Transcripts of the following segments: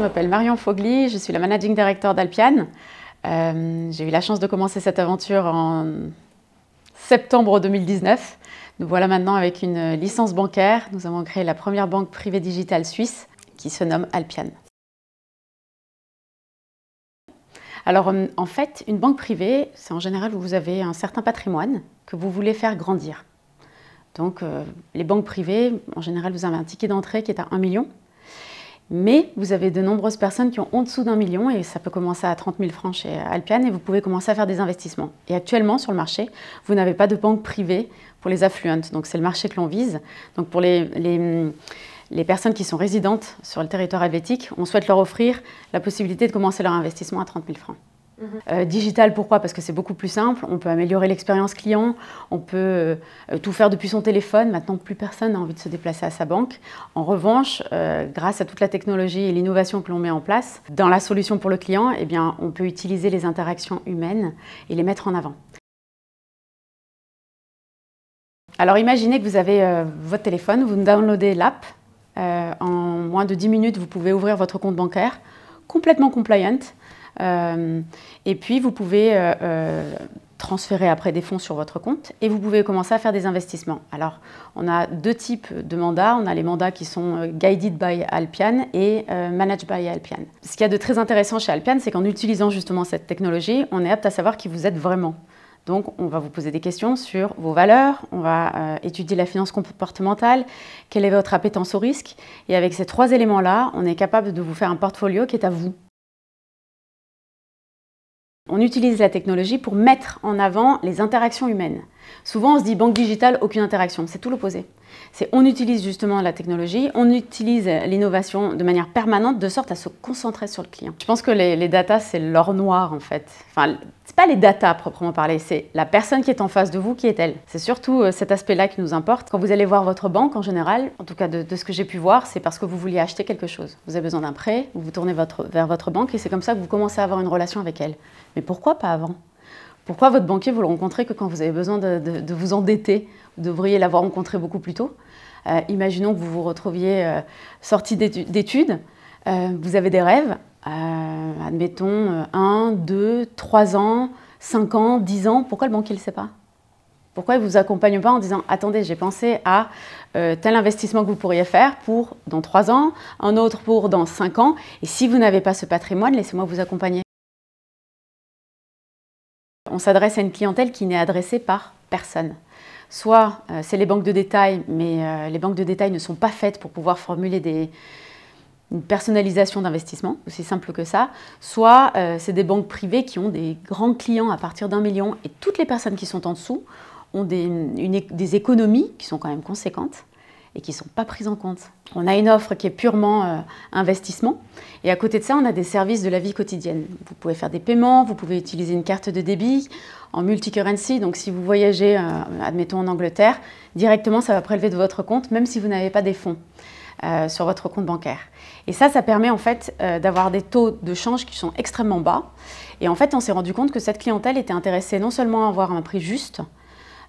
je m'appelle Marion Fogli, je suis la managing director d'Alpian. Euh, j'ai eu la chance de commencer cette aventure en septembre 2019. Nous voilà maintenant avec une licence bancaire. Nous avons créé la première banque privée digitale suisse qui se nomme Alpian. Alors euh, en fait, une banque privée, c'est en général où vous avez un certain patrimoine que vous voulez faire grandir. Donc euh, les banques privées, en général, vous avez un ticket d'entrée qui est à 1 million. Mais vous avez de nombreuses personnes qui ont en dessous d'un million et ça peut commencer à 30 000 francs chez Alpiane et vous pouvez commencer à faire des investissements. Et actuellement, sur le marché, vous n'avez pas de banque privée pour les affluentes. Donc c'est le marché que l'on vise. Donc pour les, personnes qui sont résidentes sur le territoire helvétique, on souhaite leur offrir la possibilité de commencer leur investissement à 30 000 francs. Euh, digital, pourquoi Parce que c'est beaucoup plus simple, on peut améliorer l'expérience client, on peut euh, tout faire depuis son téléphone, maintenant plus personne n'a envie de se déplacer à sa banque. En revanche, euh, grâce à toute la technologie et l'innovation que l'on met en place, dans la solution pour le client, eh bien, on peut utiliser les interactions humaines et les mettre en avant. Alors imaginez que vous avez votre téléphone, vous downloadez l'app, en moins de 10 minutes vous pouvez ouvrir votre compte bancaire, complètement compliant, euh, et puis, vous pouvez euh, euh, transférer après des fonds sur votre compte et vous pouvez commencer à faire des investissements. Alors, on a deux types de mandats. On a les mandats qui sont guided by Alpian et managed by Alpian. Ce qu'il y a de très intéressant chez Alpian, c'est qu'en utilisant justement cette technologie, on est apte à savoir qui vous êtes vraiment. Donc, on va vous poser des questions sur vos valeurs, on va étudier la finance comportementale, quelle est votre appétence au risque. Et avec ces trois éléments-là, on est capable de vous faire un portfolio qui est à vous. On utilise la technologie pour mettre en avant les interactions humaines. Souvent, on se dit banque digitale, aucune interaction. C'est tout l'opposé. C'est on utilise justement la technologie, on utilise l'innovation de manière permanente de sorte à se concentrer sur le client. Je pense que les, les datas, c'est l'or noir en fait. Enfin, c'est pas les data proprement parler, c'est la personne qui est en face de vous qui est elle. C'est surtout euh, cet aspect-là qui nous importe. Quand vous allez voir votre banque en général, en tout cas de, ce que j'ai pu voir, c'est parce que vous vouliez acheter quelque chose. Vous avez besoin d'un prêt, vous vous tournez vers votre banque et c'est comme ça que vous commencez à avoir une relation avec elle. Mais pourquoi pas avant pourquoi votre banquier, vous le rencontrez que quand vous avez besoin de, vous endetter Vous devriez l'avoir rencontré beaucoup plus tôt. Euh, imaginons que vous vous retrouviez euh, sorti d'études, euh, vous avez des rêves, admettons 1, 2, 3 ans, 5 ans, 10 ans. Pourquoi le banquier ne le sait pas pourquoi il ne vous accompagne pas en disant Attendez, j'ai pensé à tel investissement que vous pourriez faire pour dans 3 ans, un autre pour dans 5 ans, et si vous n'avez pas ce patrimoine, laissez-moi vous accompagner on s'adresse à une clientèle qui n'est adressée par personne. Soit euh, c'est les banques de détail, mais euh, les banques de détail ne sont pas faites pour pouvoir formuler des, une personnalisation d'investissement, aussi simple que ça, soit euh, c'est des banques privées qui ont des grands clients à partir d'un million et toutes les personnes qui sont en dessous ont des, des économies qui sont quand même conséquentes et qui ne sont pas prises en compte. On a une offre qui est purement euh, investissement et à côté de ça, on a des services de la vie quotidienne. Vous pouvez faire des paiements, vous pouvez utiliser une carte de débit en multicurrency. Donc si vous voyagez, euh, admettons en Angleterre, directement ça va prélever de votre compte même si vous n'avez pas des fonds. Euh, sur votre compte bancaire. Et ça, ça permet en fait d'avoir des taux de change qui sont extrêmement bas. Et en fait, on s'est rendu compte que cette clientèle était intéressée non seulement à avoir un prix juste,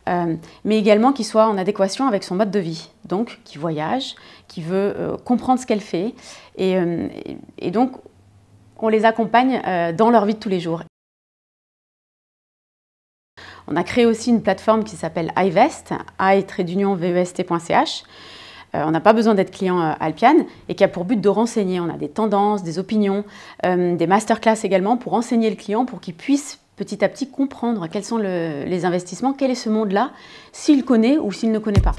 euh, mais également qui soit en adéquation avec son mode de vie, donc qui voyage, qui veut euh, comprendre ce qu'elle fait. Et, euh, donc, on les accompagne dans leur vie de tous les jours. On a créé aussi une plateforme qui s'appelle iVest, i-vest.ch. E on n'a pas besoin d'être client euh, et qui a pour but de renseigner. On a des tendances, des opinions, des masterclass également pour renseigner le client pour qu'il puisse petit à petit comprendre quels sont les investissements, quel est ce monde-là, s'il connaît ou s'il ne connaît pas.